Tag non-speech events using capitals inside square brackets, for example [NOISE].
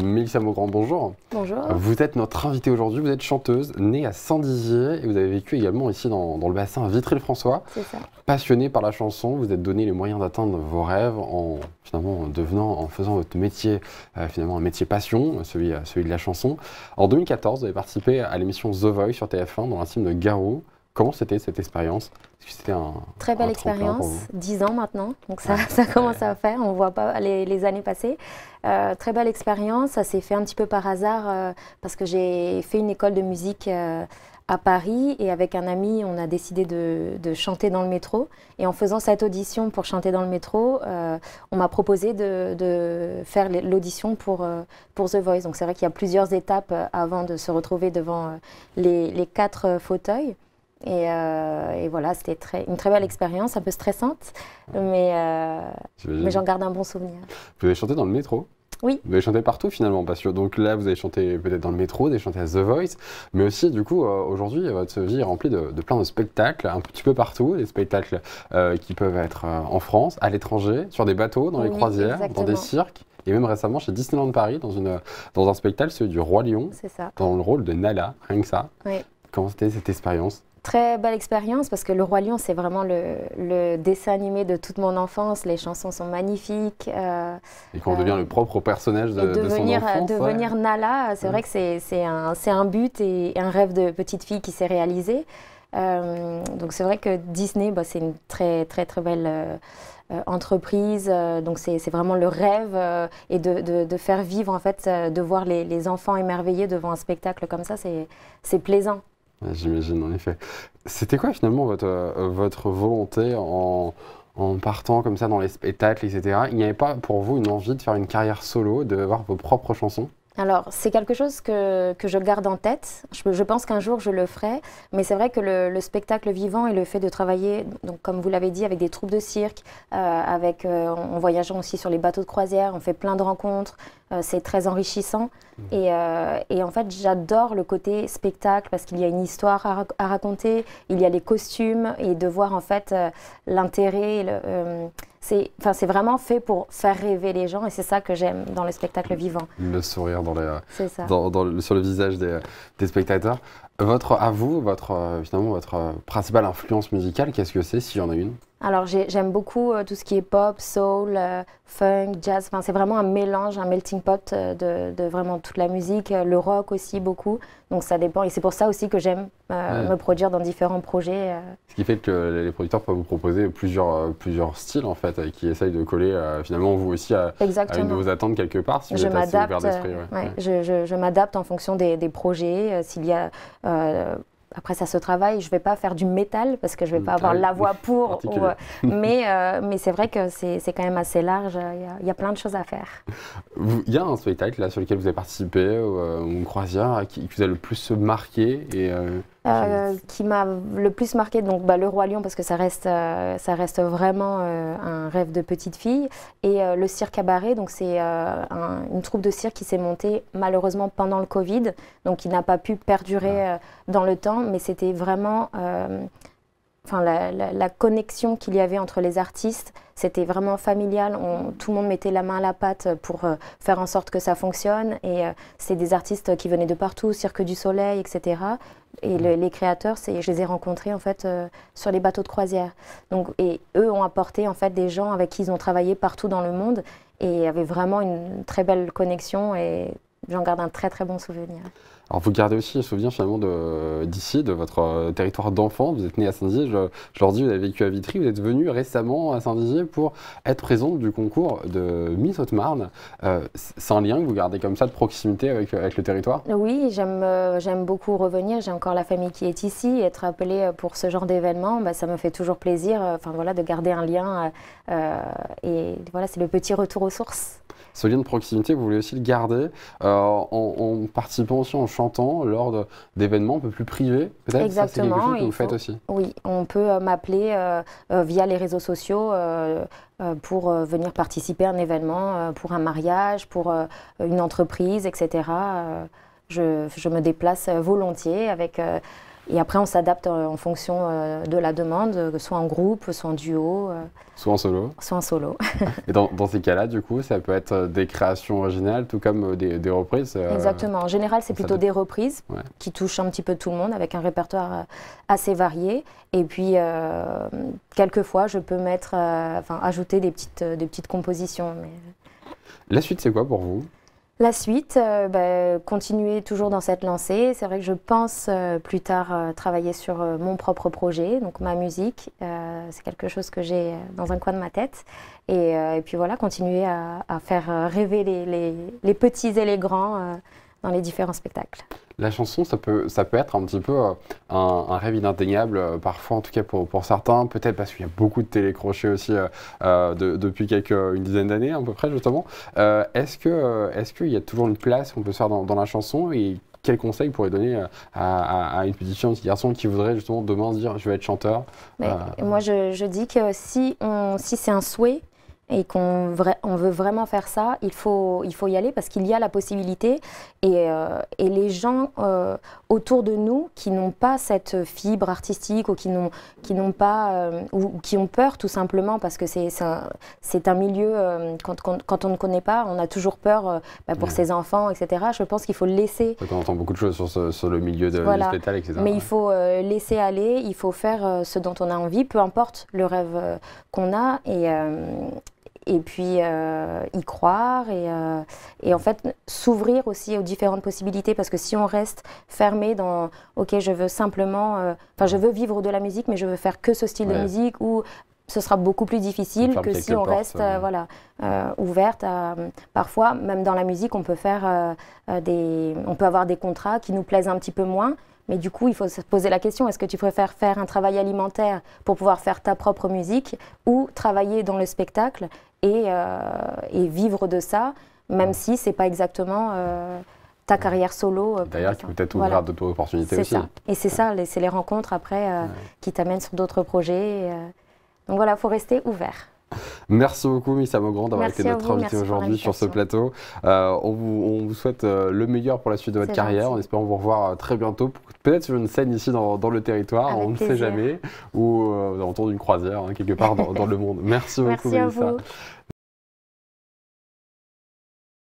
Mélissa Maugrand, bonjour. Bonjour. Vous êtes notre invitée aujourd'hui, vous êtes chanteuse, née à Saint-Dizier et vous avez vécu également ici dans, dans le bassin Vitry-le-François. C'est ça. Passionnée par la chanson, vous êtes donné les moyens d'atteindre vos rêves en finalement en devenant, en faisant votre métier, euh, finalement un métier passion, celui, euh, celui de la chanson. En 2014, vous avez participé à l'émission The Voice sur TF1 dans l'intime de Garou. Comment c'était cette expérience C'était très belle expérience, dix ans maintenant, donc ça, [LAUGHS] commence à faire. On voit pas les, années passées. Euh, très belle expérience. Ça s'est fait un petit peu par hasard euh, parce que j'ai fait une école de musique euh, à Paris et avec un ami, on a décidé de, chanter dans le métro. Et en faisant cette audition pour chanter dans le métro, on m'a proposé de, faire l'audition pour, The Voice. Donc c'est vrai qu'il y a plusieurs étapes avant de se retrouver devant les quatre fauteuils. Euh, et, voilà, c'était une très belle expérience, un peu stressante, mais, euh, mais j'en garde un bon souvenir. Vous avez chanté dans le métro Oui. Vous avez chanté partout finalement, parce que donc là, vous avez chanté peut-être dans le métro, vous avez chanté à The Voice, mais aussi du coup, euh, aujourd'hui, votre vie est remplie de, plein de spectacles, un petit peu partout, des spectacles qui peuvent être en France, à l'étranger, sur des bateaux, dans les croisières, dans des cirques. Et même récemment chez Disneyland Paris, dans, dans un spectacle, celui du Roi Lion, dans le rôle de Nala, rien que ça. Oui. Comment c'était cette expérience Très belle expérience parce que Le Roi Lion, c'est vraiment le, dessin animé de toute mon enfance. Les chansons sont magnifiques. Euh, et qu'on euh, devient le propre personnage de, son euh, enfance. Devenir Nala, c'est mmh. vrai que c'est un, but et un rêve de petite fille qui s'est réalisé. donc c'est vrai que Disney, bah, c'est une très très très belle entreprise. donc c'est vraiment le rêve et de, faire vivre en fait, de voir les enfants émerveillés devant un spectacle comme ça, c'est plaisant. J'imagine, en effet. C'était quoi finalement votre, euh, votre volonté en, en partant comme ça dans les spectacles, etc. Il n'y avait pas pour vous une envie de faire une carrière solo, de voir vos propres chansons alors, c'est quelque chose que, que, je garde en tête. Je, pense qu'un jour, je le ferai. Mais c'est vrai que le, spectacle vivant et le fait de travailler, donc, comme vous l'avez dit, avec des troupes de cirque, euh, avec, euh, en voyageant aussi sur les bateaux de croisière, on fait plein de rencontres. Euh, c'est très enrichissant. Mmh. Et, et, en fait, j'adore le côté spectacle parce qu'il y a une histoire à, à, raconter, il y a les costumes et de voir en fait l'intérêt, c'est enfin c'est vraiment fait pour faire rêver les gens et c'est ça que j'aime dans le spectacle vivant. Le sourire dans sur le visage des spectateurs. Votre, à vous, votre, euh, finalement, votre euh, principale influence musicale, qu'est-ce que c'est, si j'en en une Alors, j'aime beaucoup euh, tout ce qui est pop, soul, funk, jazz. Enfin, c'est vraiment un mélange, un melting pot de, vraiment toute la musique. Le rock aussi, beaucoup. Donc, ça dépend. Et c'est pour ça aussi que j'aime me produire dans différents projets. Ce qui fait que les producteurs peuvent vous proposer plusieurs, plusieurs styles, en fait, qui essayent de coller, finalement, vous aussi, à, une de vos attentes quelque part, si vous je êtes je, m'adapte en fonction des, des projets. S'il y a euh, après, ça se travaille. Je ne vais pas faire du métal parce que je ne vais pas mm, avoir la voix [LAUGHS] pour. Euh, mais euh, mais c'est vrai que c'est quand même assez large. Il y, a plein de choses à faire. Il y a un spectacle là, sur lequel vous avez participé, ou une croisière, qui, vous a le plus marqué et, euh, qui m'a le plus marqué, donc bah, le roi lion parce que ça reste, euh, ça reste vraiment euh, un rêve de petite fille, et le cirque Cabaret, donc c'est une troupe de cirque qui s'est montée malheureusement pendant le Covid, donc il n'a pas pu perdurer ah. dans le temps, mais c'était vraiment enfin, la, connexion qu'il y avait entre les artistes, c'était vraiment familial. tout le monde mettait la main à la pâte pour euh, faire en sorte que ça fonctionne. Et euh, c'est des artistes qui venaient de partout, Cirque du Soleil, etc. Et mm. les créateurs, je les ai rencontrés en fait euh, sur les bateaux de croisière. et eux ont apporté en fait des gens avec qui ils ont travaillé partout dans le monde et avaient vraiment une très belle connexion. Et j'en garde un très très bon souvenir vous gardez aussi le souvenir finalement d'ici, de, votre euh, territoire d'enfant. Vous êtes né à Saint-Dizier, je, leur dis, vous avez vécu à Vitry, vous êtes venu récemment à Saint-Dizier pour être présente du concours de Miss Haute-Marne. Euh, c'est un lien que vous gardez comme ça de proximité avec, le territoire Oui, euh, j'aime beaucoup revenir. J'ai encore la famille qui est ici. Être appelée pour ce genre d'événement, bah, ça me fait toujours plaisir voilà, de garder un lien. et voilà, c'est le petit retour aux sources ce lien de proximité, vous voulez aussi le garder euh, en, participant aussi, en chantant lors d'événements un peu plus privés, peut-être Exactement. Ça, que vous faites aussi. Oui, on peut euh, m'appeler euh, via les réseaux sociaux pour venir participer à un événement, pour un mariage, pour une entreprise, etc. Je, je me déplace volontiers avec et après, on s'adapte euh, en fonction euh, de la demande, euh, soit en groupe, soit en duo. Soit en solo. Soit en solo. [LAUGHS] et dans, ces cas-là, du coup, ça peut être des créations originales, tout comme des, reprises. Exactement. En général, c'est plutôt des reprises qui touchent un petit peu tout le monde, avec un répertoire assez varié. Et puis, quelquefois, je peux mettre, enfin, ajouter des petites, des petites compositions. Mais... La suite, c'est quoi pour vous la suite, euh, bah, continuer toujours dans cette lancée. C'est vrai que je pense euh, plus tard euh, travailler sur mon propre projet, donc ma musique. c'est quelque chose que j'ai dans un coin de ma tête. Et, et puis voilà, continuer à, à faire rêver les, les, les, petits et les grands dans les différents spectacles. La chanson, ça peut, ça peut être un petit peu euh, un, rêve indéniable euh, parfois en tout cas pour, certains, peut-être parce qu'il y a beaucoup de télécrochés aussi euh, depuis quelques, une dizaine d'années à peu près justement. est-ce, que, est-ce qu'il y a toujours une place qu'on peut faire dans, la chanson et quel conseil pourrait donner à, une petite fille, un petit garçon qui voudrait justement demain se dire je vais être chanteur Moi je, je, dis que si, on, si c'est un souhait, et qu'on on veut vraiment faire ça, il faut, il faut y aller parce qu'il y a la possibilité. Et, euh, et les gens euh, autour de nous qui n'ont pas cette fibre artistique ou qui n'ont, qui n'ont pas, euh, ou, qui ont peur tout simplement parce que c'est, un, un, milieu, quand, quand, on ne connaît pas, on a toujours peur bah, pour ses enfants, etc. Je pense qu'il faut laisser. On entend beaucoup de choses sur, le milieu de voilà. etc. Mais il faut laisser aller, il faut faire ce dont on a envie, peu importe le rêve qu'on a. Et, et puis euh, y croire et, euh, et en fait s'ouvrir aussi aux différentes possibilités parce que si on reste fermé dans ok je veux simplement euh, enfin je veux vivre de la musique mais je veux faire que ce style de musique ou ce sera beaucoup plus difficile que si on reste voilà ouverte à, parfois même dans la musique on peut faire des on peut avoir des contrats qui nous plaisent un petit peu moins mais du coup, il faut se poser la question, est-ce que tu préfères faire un travail alimentaire pour pouvoir faire ta propre musique ou travailler dans le spectacle euh, et, vivre de ça, même si ce n'est pas exactement euh, ta carrière solo. Euh, D'ailleurs, qui peut-être ouvrir d'autres opportunités aussi. Et c'est ça, c'est les rencontres après qui t'amènent sur d'autres projets. donc voilà, il faut rester ouvert. [LAUGHS] Merci beaucoup, Miss Mogrand, d'avoir été notre invité aujourd'hui sur ce plateau. Euh, on, vous, souhaite euh, le meilleur pour la suite de votre carrière, On espère vous revoir euh, très bientôt, peut-être sur une scène ici dans, le territoire, on ne sait jamais, ou autour d'une croisière, hein, quelque part dans, le monde. Merci, [LAUGHS] Merci beaucoup, vous.